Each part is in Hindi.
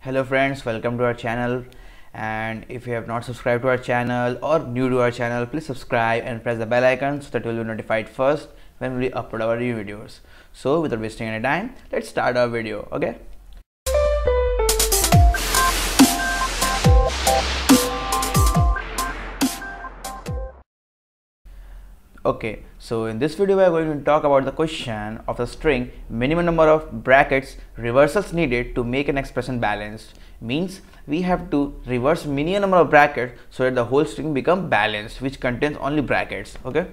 hello friends welcome to our channel and if you have not subscribed to our channel or new to our channel please subscribe and press the bell icon so that you will be notified first when we upload our new videos so without wasting any time let's start our video okay okay so in this video we are going to talk about the question of the string minimum number of brackets reversals needed to make an expression balanced means we have to reverse minimum number of brackets so that the whole string become balanced which contains only brackets okay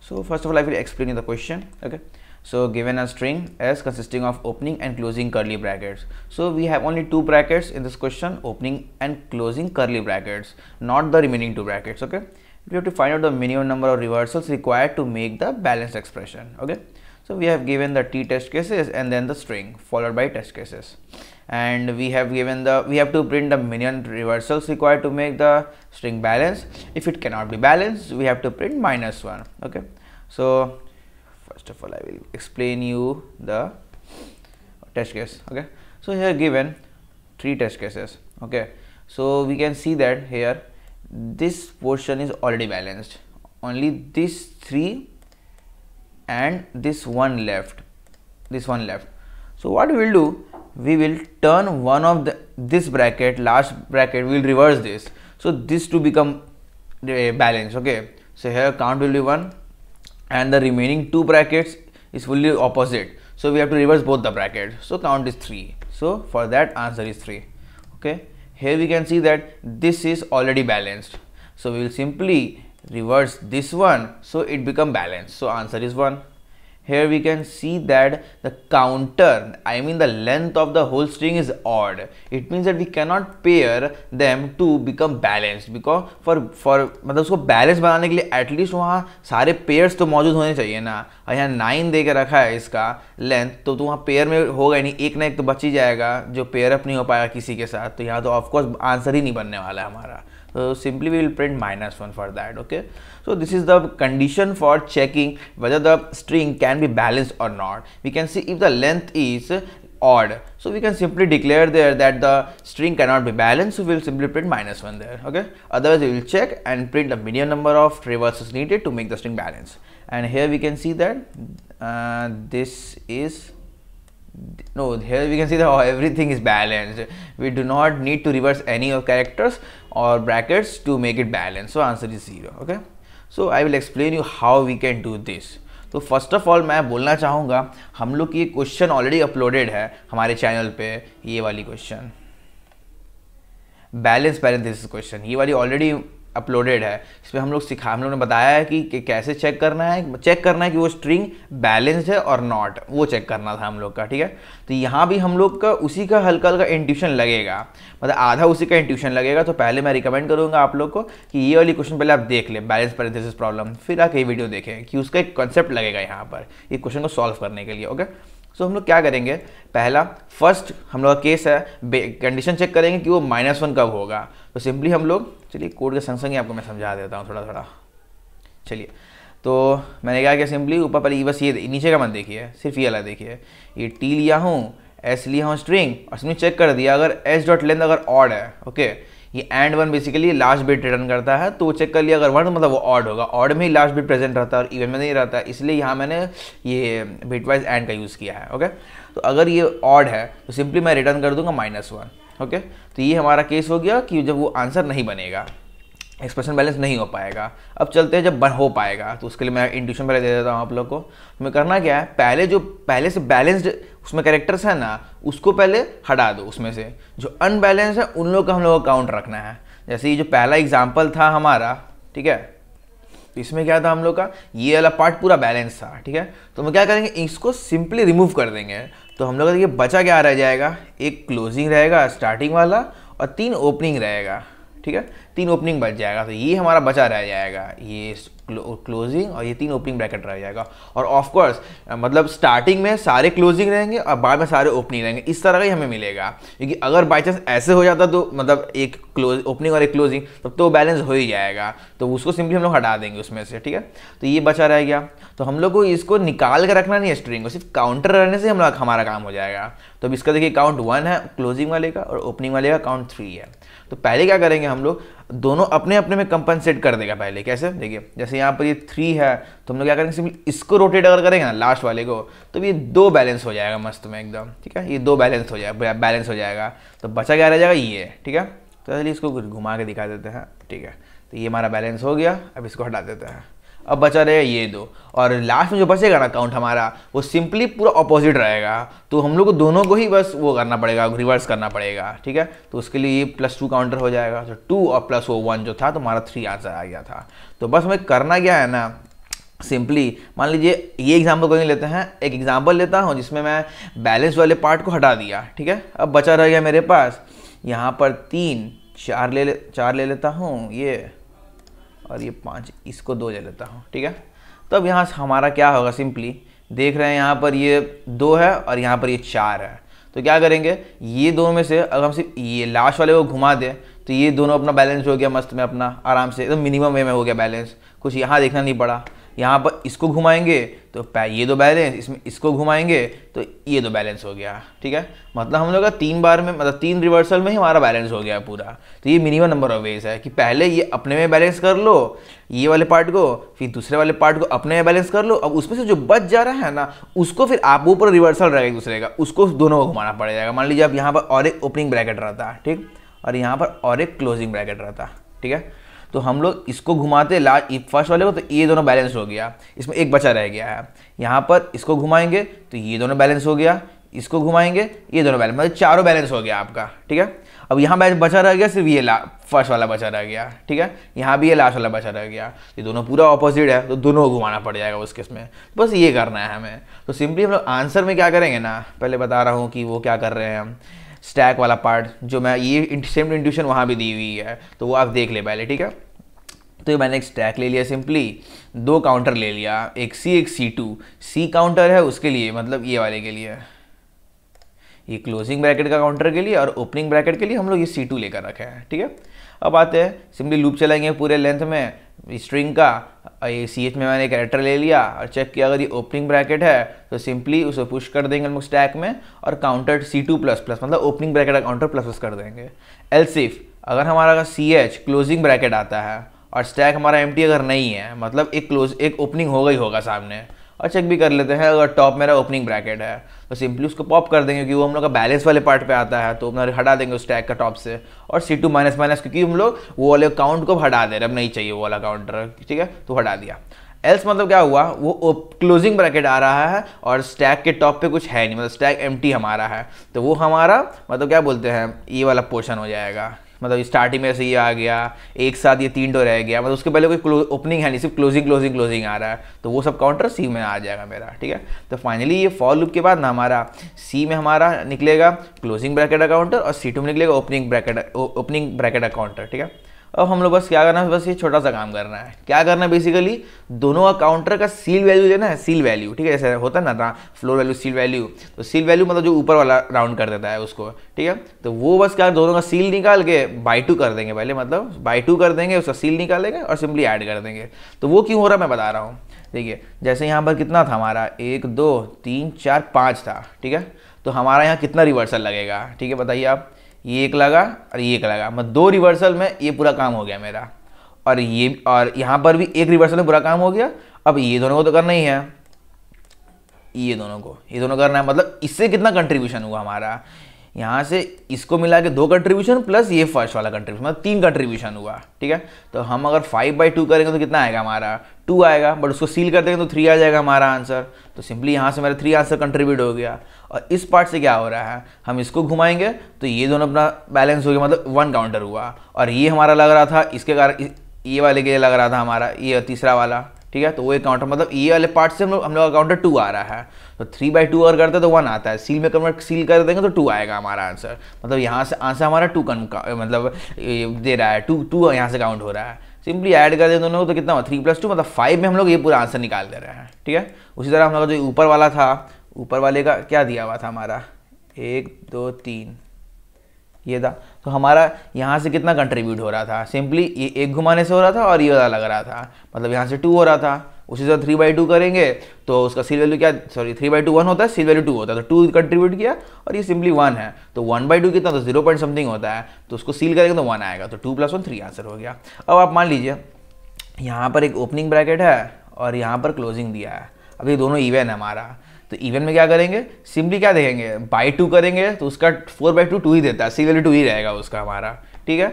so first of all i will explain the question okay so given a string s consisting of opening and closing curly brackets so we have only two brackets in this question opening and closing curly brackets not the remaining two brackets okay we have to find out the minimum number of reversals required to make the balanced expression okay so we have given the t test cases and then the string followed by test cases and we have given the we have to print the minimum reversals required to make the string balanced if it cannot be balanced we have to print minus one okay so first of all i will explain you the test case okay so here given three test cases okay so we can see that here this portion is already balanced only this three and this one left this one left so what we will do we will turn one of the this bracket last bracket we will reverse this so this to become eh, balance okay so here count will be 1 and the remaining two brackets is fully opposite so we have to reverse both the brackets so count is 3 so for that answer is 3 okay here we can see that this is already balanced so we will simply reverse this one so it become balanced so answer is 1 here we can see that the counter i mean the length of the whole string is odd it means that we cannot pair them to become balanced because for for matlab usko balance banane ke liye at least wahan sare pairs to maujood hone chahiye na aur yahan यहाँ de ke rakha hai iska length to to wahan pair mein hoga yani ek na ek to bach hi jayega jo pair up nahi ho payega kisi ke sath to yahan to of course answer hi nahi banne wala hai hamara so simply we will print minus 1 for that okay so this is the condition for checking whether the string can be balanced or not we can see if the length is odd so we can simply declare there that the string cannot be balanced so we'll simply print minus one there okay otherwise we will check and print the minimum number of traverses needed to make the string balance and here we can see that uh, this is no here we can see that everything is balanced we do not need to reverse any of characters or brackets to make it balanced so answer is zero okay so i will explain you how we can do this तो फर्स्ट ऑफ ऑल मैं बोलना चाहूँगा हम लोग की क्वेश्चन ऑलरेडी अपलोडेड है हमारे चैनल पे ये वाली क्वेश्चन बैलेंस पैरेंथिस क्वेश्चन ये वाली ऑलरेडी अपलोडेड है इसमें हम लोग सिखा हम लोग ने बताया है कि, कि कैसे चेक करना है चेक करना है कि वो स्ट्रिंग बैलेंस्ड है और नॉट वो चेक करना था हम लोग का ठीक है तो यहाँ भी हम लोग का उसी का हल्का हल्का इंट्यूशन लगेगा मतलब आधा उसी का इंट्यूशन लगेगा तो पहले मैं रिकमेंड करूँगा आप लोग को कि ये वाली क्वेश्चन पहले आप देख लें बैलेंस पर प्रॉब्लम फिर आके वीडियो देखें कि उसका एक कॉन्सेप्ट लगेगा यहाँ पर ये क्वेश्चन को सॉल्व करने के लिए ओके सो हम लोग क्या करेंगे पहला फर्स्ट हम लोग का केस है कंडीशन चेक करेंगे कि वो माइनस वन कब होगा तो सिंपली हम लोग चलिए कोड के संग संग ही आपको मैं समझा देता हूँ थोड़ा थोड़ा चलिए तो मैंने क्या किया सिंपली ऊपर पर बस ये नीचे का मन देखिए सिर्फ ये अला देखिए ये टी लिया हूँ एस लिया हूँ स्ट्रिंग और इसमें चेक कर दिया अगर एस डॉट लेंथ अगर ऑड है ओके okay? ये and one basically last bit return करता है तो चेक कर लिया अगर वन मतलब वो ऑड होगा ऑड में ही लास्ट बिट प्रेजेंट रहता है और इवन में नहीं रहता इसलिए यहाँ मैंने ये बिट वाइज एंड का यूज़ किया है ओके तो अगर ये ऑड है तो सिंपली मैं रिटर्न कर दूंगा माइनस वन ओके तो ये हमारा केस हो गया कि जब वो आंसर नहीं बनेगा एक्सप्रेशन बैलेंस नहीं हो पाएगा अब चलते हैं जब बन हो पाएगा तो उसके लिए मैं इंट्यूशन पहले दे देता हूँ आप लोग को तो मैं करना क्या है पहले जो पहले से बैलेंस्ड उसमें कैरेक्टर्स है ना उसको पहले हटा दो उसमें से जो अनबैलेंस है उन लोग का हम लोग को काउंट रखना है जैसे ये जो पहला एग्जाम्पल था हमारा ठीक है तो इसमें क्या था हम लोग का ये वाला पार्ट पूरा बैलेंस था ठीक है तो हम क्या करेंगे इसको सिंपली रिमूव कर देंगे तो हम लोग का देखिए बचा क्या रह जाएगा एक क्लोजिंग रहेगा स्टार्टिंग वाला और तीन ओपनिंग रहेगा ठीक है तीन ओपनिंग बच जाएगा तो ये हमारा बचा रह जाएगा ये क्लोजिंग और ये तीन ओपनिंग ब्रैकेट रह जाएगा और ऑफ कोर्स मतलब स्टार्टिंग में सारे क्लोजिंग रहेंगे और बाद में सारे ओपनिंग रहेंगे इस तरह का ही हमें मिलेगा क्योंकि अगर बाई चांस ऐसे हो जाता तो मतलब एक क्लोज ओपनिंग और एक क्लोजिंग तब तो बैलेंस हो ही जाएगा तो उसको सिंपली हम लोग हटा देंगे उसमें से ठीक है तो ये बचा रह गया तो हम लोग को इसको निकाल कर रखना नहीं है स्ट्रिंग को सिर्फ काउंटर रहने से हम लोग हमारा काम हो जाएगा तो अब इसका देखिए काउंट वन है क्लोजिंग वाले का और ओपनिंग वाले का काउंट थ्री है तो पहले क्या करेंगे हम लोग दोनों अपने अपने में कंपनसेट कर देगा पहले कैसे देखिए जैसे तो यहाँ पर ये थ्री है तो हम लोग क्या करेंगे सिंपली इसको रोटेट अगर करेंगे ना लास्ट वाले को तो ये दो बैलेंस हो जाएगा मस्त में एकदम ठीक है ये दो बैलेंस हो जाएगा बैलेंस हो जाएगा तो बचा क्या रह जाएगा ये ठीक है तो चलिए इसको घुमा के दिखा देते हैं ठीक है तो ये हमारा बैलेंस हो गया अब इसको हटा देते हैं अब बचा रहेगा ये दो और लास्ट में जो बचेगा ना अकाउंट हमारा वो सिंपली पूरा अपोजिट रहेगा तो हम लोग को दोनों को ही बस वो करना पड़ेगा रिवर्स करना पड़ेगा ठीक है तो उसके लिए ये प्लस टू काउंटर हो जाएगा तो टू और प्लस वो वन जो था तो हमारा थ्री आंसर आ गया था तो बस हमें करना क्या है ना सिंपली मान लीजिए ये एग्जाम्पल कोई लेते हैं एक एग्जाम्पल लेता हूँ जिसमें मैं बैलेंस वाले पार्ट को हटा दिया ठीक है अब बचा रह गया मेरे पास यहाँ पर तीन चार ले, ले चार ले लेता हूँ ये और ये पाँच इसको दो जल लेता हूँ ठीक है तो अब यहाँ हमारा क्या होगा सिंपली देख रहे हैं यहाँ पर ये दो है और यहाँ पर ये चार है तो क्या करेंगे ये दोनों में से अगर हम सिर्फ ये लास्ट वाले को घुमा दें तो ये दोनों अपना बैलेंस हो गया मस्त में अपना आराम से एकदम तो मिनिमम वे में हो गया बैलेंस कुछ यहाँ देखना नहीं पड़ा यहाँ पर इसको घुमाएंगे तो ये दो बैलेंस इसमें इसको घुमाएंगे तो ये दो बैलेंस हो गया ठीक है मतलब हम लोग का तीन बार में मतलब तीन रिवर्सल में ही हमारा बैलेंस हो गया पूरा तो ये मिनिमम नंबर ऑफ वेज है कि पहले ये अपने में बैलेंस कर लो ये वाले पार्ट को फिर दूसरे वाले पार्ट को अपने में बैलेंस कर लो अब उसमें से जो बच जा रहा है ना उसको फिर आप ऊपर रिवर्सल रहेगा दूसरे का उसको दोनों को घुमाना पड़ जाएगा मान लीजिए आप यहाँ पर और एक ओपनिंग ब्रैकेट रहता ठीक और यहाँ पर और एक क्लोजिंग ब्रैकेट रहता ठीक है तो हम लोग इसको घुमाते लास्ट फर्स्ट वाले को तो ये दोनों बैलेंस हो गया इसमें एक बचा रह गया है यहाँ पर इसको घुमाएंगे तो ये दोनों बैलेंस हो गया इसको घुमाएंगे ये दोनों बैलेंस मतलब चारों बैलेंस हो गया आपका ठीक है अब यहाँ बैलेंस बचा रह गया सिर्फ ये ला फर्स्ट वाला बचा रह गया ठीक है यहाँ भी ये लास्ट वाला बचा रह गया ये दोनों पूरा ऑपोजिट है तो दोनों को घुमाना पड़ जाएगा उस केस में बस ये करना है हमें तो सिंपली हम लोग आंसर में क्या करेंगे ना पहले बता रहा हूँ कि वो क्या कर रहे हैं हम स्टैक वाला पार्ट जो मैं ये सेम इंट्यूशन वहाँ भी दी हुई है तो वो आप देख ले पहले ठीक है तो मैंने एक स्टैक ले लिया सिंपली दो काउंटर ले लिया एक सी एक सी टू सी काउंटर है उसके लिए मतलब ये वाले के लिए ये क्लोजिंग ब्रैकेट का काउंटर के लिए और ओपनिंग ब्रैकेट के लिए हम लोग ये सी टू लेकर रखे हैं ठीक है अब आते हैं सिंपली लूप चलाएंगे पूरे लेंथ में स्ट्रिंग का ये सी एच में मैंने कैरेक्टर ले लिया और चेक किया अगर ये ओपनिंग ब्रैकेट है तो सिंपली उसे पुश कर देंगे हम लोग स्टैक में और counter C two plus plus मतलब ओपनिंग ब्रैकेट का काउंटर प्लस प्लस कर देंगे एल सिफ अगर हमारा सी एच क्लोजिंग ब्रैकेट आता है और स्टैक हमारा एम अगर नहीं है मतलब एक क्लोज एक ओपनिंग हो ही होगा सामने और चेक भी कर लेते हैं अगर टॉप मेरा ओपनिंग ब्रैकेट है तो सिंपली उसको पॉप कर देंगे क्योंकि वो हम लोग का बैलेंस वाले पार्ट पे आता है तो अपना हटा देंगे उस टैग का टॉप से और सी टू माइनस माइनस क्योंकि हम लोग वो वाले अकाउंट को हटा दे रहे अब नहीं चाहिए वो वाला काउंटर ठीक है तो हटा दिया एल्स मतलब क्या हुआ वो क्लोजिंग ब्रैकेट आ रहा है और स्टैक के टॉप पे कुछ है नहीं मतलब स्टैक एम्प्टी हमारा है तो वो हमारा मतलब क्या बोलते हैं ये वाला पोर्शन हो जाएगा मतलब स्टार्टिंग में ऐसे ही आ गया एक साथ ये तीन डो रह गया मतलब उसके पहले कोई ओपनिंग है नहीं सिर्फ क्लोजिंग क्लोजिंग क्लोजिंग आ रहा है तो वो सब काउंटर सी में आ जाएगा मेरा ठीक है तो फाइनली ये फॉल लुप के बाद ना हमारा सी में हमारा निकलेगा क्लोजिंग ब्रैकेट अकाउंटर और सी टू में निकलेगा ओपनिंग ब्रैकेट ओपनिंग ब्रैकेट अकाउंटर ठीक है अब हम लोग बस क्या करना है बस ये छोटा सा काम करना है क्या करना है बेसिकली दोनों अकाउंटर का सील वैल्यू देना है सील वैल्यू ठीक है जैसे होता है ना फ्लोर वैल्यू सील वैल्यू तो सील वैल्यू मतलब जो ऊपर वाला राउंड कर देता है उसको ठीक है तो वो बस क्या दोनों का सील निकाल के बाई टू कर देंगे पहले मतलब बाई टू कर देंगे उसका सील निकालेंगे और सिंपली ऐड कर देंगे तो वो क्यों हो रहा है मैं बता रहा हूँ देखिए जैसे यहाँ पर कितना था हमारा एक दो तीन चार पाँच था ठीक है तो हमारा यहाँ कितना रिवर्सल लगेगा ठीक है बताइए आप ये एक लगा और ये एक लगा मतलब दो रिवर्सल में ये पूरा काम हो गया मेरा और ये और यहाँ पर भी एक रिवर्सल में पूरा काम हो गया अब ये दोनों को तो करना ही है ये दोनों को ये दोनों करना है मतलब इससे कितना कंट्रीब्यूशन हुआ हमारा यहाँ से इसको मिला के दो कंट्रीब्यूशन प्लस ये फर्स्ट वाला कंट्रीब्यूशन मतलब तीन कंट्रीब्यूशन हुआ ठीक है तो हम अगर फाइव बाई टू करेंगे तो कितना आएगा हमारा टू आएगा बट उसको सील कर देंगे तो थ्री आ जाएगा हमारा आंसर तो सिंपली यहाँ से मेरा थ्री आंसर कंट्रीब्यूट हो गया और इस पार्ट से क्या हो रहा है हम इसको घुमाएंगे तो ये दोनों अपना बैलेंस हो गया मतलब वन काउंटर हुआ और ये हमारा लग रहा था इसके कारण ये वाले के लिए लग रहा था हमारा ये तीसरा वाला ठीक है तो वो एक काउंटर मतलब ये e वाले पार्ट से हम लोग हम लोग काउंटर टू आ रहा है तो थ्री बाई टू अगर करते हैं तो वन आता है सील में कन्वर्ट सील कर देंगे तो टू आएगा हमारा आंसर मतलब यहाँ से आंसर हमारा टू कन मतलब दे रहा है टू टू यहाँ से काउंट हो रहा है सिंपली ऐड कर दें दोनों को तो कितना हुआ थ्री प्लस टू मतलब फाइव में हम लोग ये पूरा आंसर निकाल दे रहे हैं ठीक है उसी तरह हम लोग जो ऊपर वाला था ऊपर वाले का क्या दिया हुआ था हमारा एक दो तीन ये था तो हमारा यहाँ से कितना कंट्रीब्यूट हो रहा था सिंपली ये एक घुमाने से हो रहा था और ये वाला लग रहा था मतलब यहाँ से टू हो रहा था उसी से थ्री बाई टू करेंगे तो उसका सील वैल्यू क्या sorry three by two one होता है सील वैल्यू टू होता है तो टू कंट्रीब्यूट किया और ये सिंपली वन है तो वन बाई टू कितना तो जीरो पॉइंट समथिंग होता है तो उसको सील करेंगे तो वन आएगा तो two plus one three answer हो गया अब आप मान लीजिए यहाँ पर एक ओपनिंग ब्रैकेट है और यहाँ पर क्लोजिंग दिया है अब ये दोनों इवेंट है हमारा तो इवन में क्या करेंगे सिंपली क्या देखेंगे बाई टू करेंगे तो उसका फोर बाई टू टू ही देता है सी वैल्यू टू ही रहेगा उसका हमारा ठीक है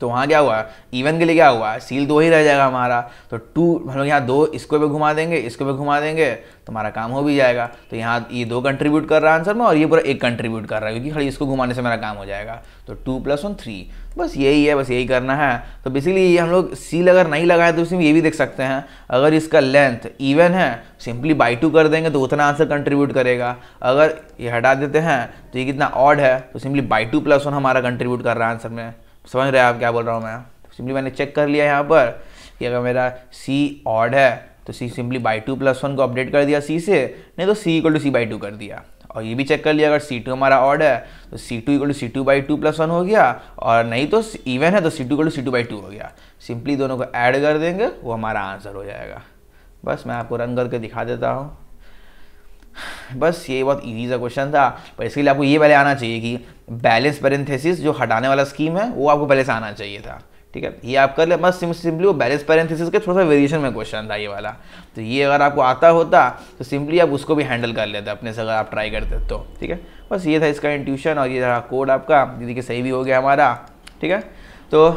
तो वहाँ क्या हुआ इवन के लिए क्या हुआ सील दो ही रह जाएगा हमारा तो टू हम लोग यहाँ दो इसको भी घुमा देंगे इसको भी घुमा देंगे तो हमारा काम हो भी जाएगा तो यहाँ ये दो कंट्रीब्यूट कर रहा है आंसर में और ये पूरा एक कंट्रीब्यूट कर रहा है क्योंकि खाली इसको घुमाने से मेरा काम हो जाएगा तो टू प्लस वन थ्री बस यही है बस यही करना है तो बेसिकली हम लोग सील अगर नहीं लगाए तो इसमें ये भी देख सकते हैं अगर इसका लेंथ इवन है सिंपली बाई टू कर देंगे तो उतना आंसर कंट्रीब्यूट करेगा अगर ये हटा देते हैं तो ये कितना ऑड है तो simply by two plus one हमारा कंट्रीब्यूट कर रहा है आंसर में समझ रहे हैं आप क्या बोल रहा हूँ मैं सिंपली मैंने चेक कर लिया यहाँ पर कि अगर मेरा सी ऑड है तो C simply by two plus one को अपडेट कर दिया सी से नहीं तो C equal to C by two कर दिया और ये भी चेक कर लिया अगर सी टू हमारा ऑड है तो C two equal to C two by two plus one हो गया और नहीं तो इवन है तो C two equal to C two by two हो गया सिंपली दोनों को ऐड कर देंगे वो हमारा आंसर हो जाएगा बस मैं आपको रन करके दिखा देता हूँ बस ये बहुत ईजी सा क्वेश्चन था पर इसके लिए आपको ये पहले आना चाहिए कि बैलेंस पेरेंथेसिस जो हटाने वाला स्कीम है वो आपको पहले से आना चाहिए था ठीक है ये आप कर ले बस सिंपली वो बैलेंस पेरेंथेसिस के थोड़ा सा वेरिएशन में क्वेश्चन था ये वाला तो ये अगर आपको आता होता तो सिंपली आप उसको भी हैंडल कर लेते अपने से अगर आप ट्राई करते तो ठीक है बस ये था इसका इंट्यूशन और ये रहा कोड आपका दीदी के सही भी हो गया हमारा ठीक है तो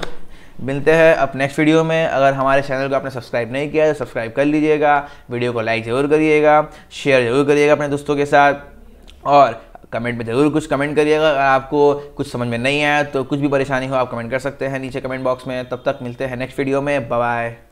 मिलते हैं अब नेक्स्ट वीडियो में अगर हमारे चैनल को आपने सब्सक्राइब नहीं किया है तो सब्सक्राइब कर लीजिएगा वीडियो को लाइक ज़रूर करिएगा शेयर ज़रूर करिएगा अपने दोस्तों के साथ और कमेंट में ज़रूर कुछ कमेंट करिएगा अगर आपको कुछ समझ में नहीं आया तो कुछ भी परेशानी हो आप कमेंट कर सकते हैं नीचे कमेंट बॉक्स में तब तक मिलते हैं नेक्स्ट वीडियो में बाय